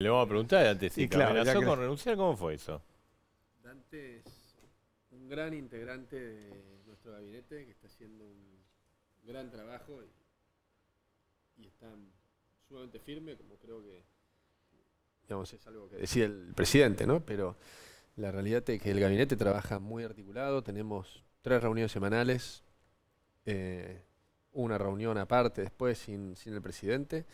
Le vamos a preguntar a Dante si claro, amenazó con renunciar, ¿cómo fue eso? Dante es un gran integrante de nuestro gabinete que está haciendo un gran trabajo y, está sumamente firme, como creo que digamos, es algo que decide el presidente, ¿no? Pero la realidad es que el gabinete trabaja muy articulado, tenemos tres reuniones semanales, eh, una reunión aparte después sin, sin el presidente.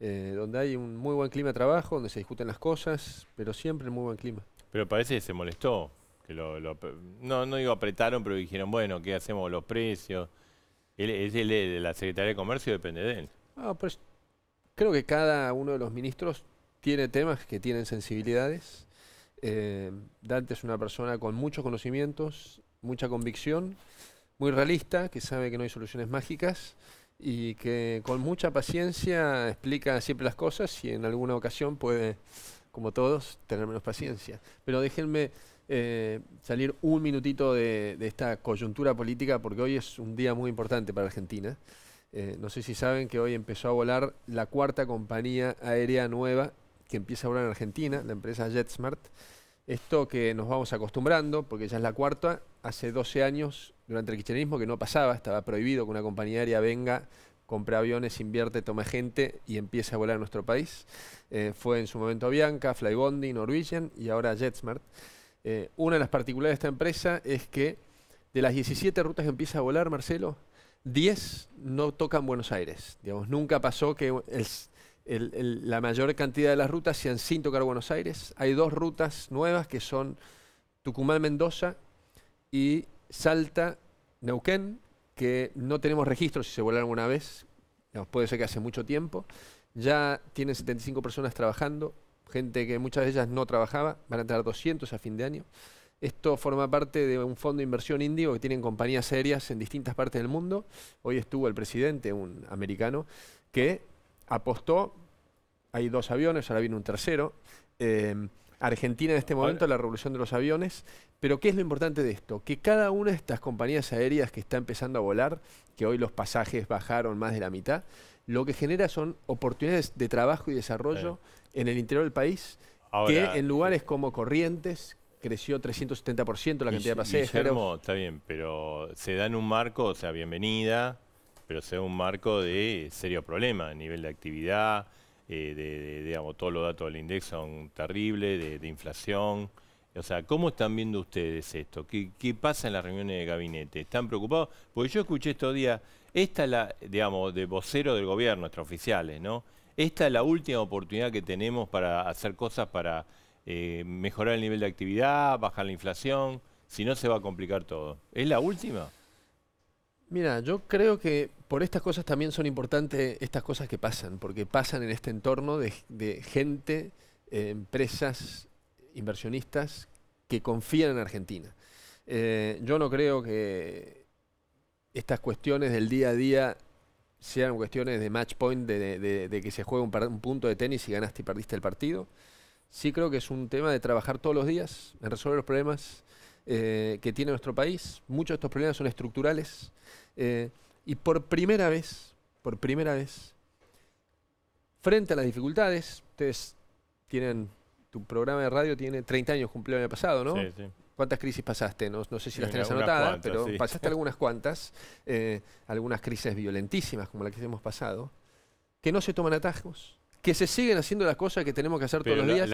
Eh, donde hay un muy buen clima de trabajo, donde se discuten las cosas, pero siempre en muy buen clima. Pero parece que se molestó, que lo, no, no digo apretaron, pero dijeron, bueno, ¿qué hacemos con los precios? es el de la Secretaría de Comercio, depende de él. Ah, pues, creo que cada uno de los ministros tiene temas que tienen sensibilidades. Eh, Dante es una persona con muchos conocimientos, mucha convicción, muy realista, que sabe que no hay soluciones mágicas y que con mucha paciencia explica siempre las cosas y en alguna ocasión puede, como todos, tener menos paciencia. Pero déjenme eh, salir un minutito de, esta coyuntura política porque hoy es un día muy importante para Argentina. Eh, no sé si saben que hoy empezó a volar la cuarta compañía aérea nueva que empieza a volar en Argentina, la empresa JetSmart. Esto que nos vamos acostumbrando, porque ya es la cuarta, hace 12 años durante el kirchnerismo que no pasaba, estaba prohibido que una compañía aérea venga, compre aviones, invierte, tome gente y empiece a volar en nuestro país. Eh, fue en su momento Avianca, Flybondi, Norwegian y ahora JetSmart. Eh, una de las particularidades de esta empresa es que de las 17 rutas que empieza a volar, Marcelo, 10 no tocan Buenos Aires. Digamos, nunca pasó que la mayor cantidad de las rutas sean sin tocar Buenos Aires. Hay dos rutas nuevas que son Tucumán-Mendoza y Salta, Neuquén, que no tenemos registro si se volaron alguna vez, puede ser que hace mucho tiempo, ya tiene 75 personas trabajando, gente que muchas de ellas no trabajaba, van a tener 200 a fin de año. Esto forma parte de un fondo de inversión indio que tienen compañías serias en distintas partes del mundo. Hoy estuvo el presidente, un americano, que apostó, hay dos aviones, ahora viene un tercero, eh, Argentina en este momento, la revolución de los aviones. Pero ¿qué es lo importante de esto? Que cada una de estas compañías aéreas que está empezando a volar, que hoy los pasajes bajaron más de la mitad, lo que genera son oportunidades de trabajo y desarrollo en el interior del país, que en lugares eh, como Corrientes creció 370% la cantidad de pasajeros. está bien, pero se da en un marco, o sea, bienvenida, pero se da un marco de serio problema a nivel de actividad, eh, de, digamos, todos los datos del INDEX son terribles, de, inflación. O sea, ¿cómo están viendo ustedes esto? ¿Qué, pasa en las reuniones de gabinete? ¿Están preocupados? Porque yo escuché estos días, esta es la, digamos, de vocero del gobierno, oficiales, ¿no? Esta es la última oportunidad que tenemos para hacer cosas para eh, mejorar el nivel de actividad, bajar la inflación, si no se va a complicar todo. ¿Es la última? Mira, yo creo que por estas cosas también son importantes estas cosas que pasan, porque pasan en este entorno de, gente, eh, empresas, inversionistas que confían en Argentina. Eh, yo no creo que estas cuestiones del día a día sean cuestiones de match point, de, que se juega un, punto de tenis y ganaste y perdiste el partido. Sí creo que es un tema de trabajar todos los días, en resolver los problemas eh, que tiene nuestro país. Muchos de estos problemas son estructurales. Y por primera vez, por primera vez, frente a las dificultades, ustedes tienen, tu programa de radio tiene 30 años, cumplió el año pasado, ¿no? Sí, sí. ¿Cuántas crisis pasaste? No, sé si las tenés anotadas, pero pasaste algunas cuantas, eh, algunas crisis violentísimas como la que hemos pasado, que no se toman atajos, que se siguen haciendo las cosas que tenemos que hacer todos los días.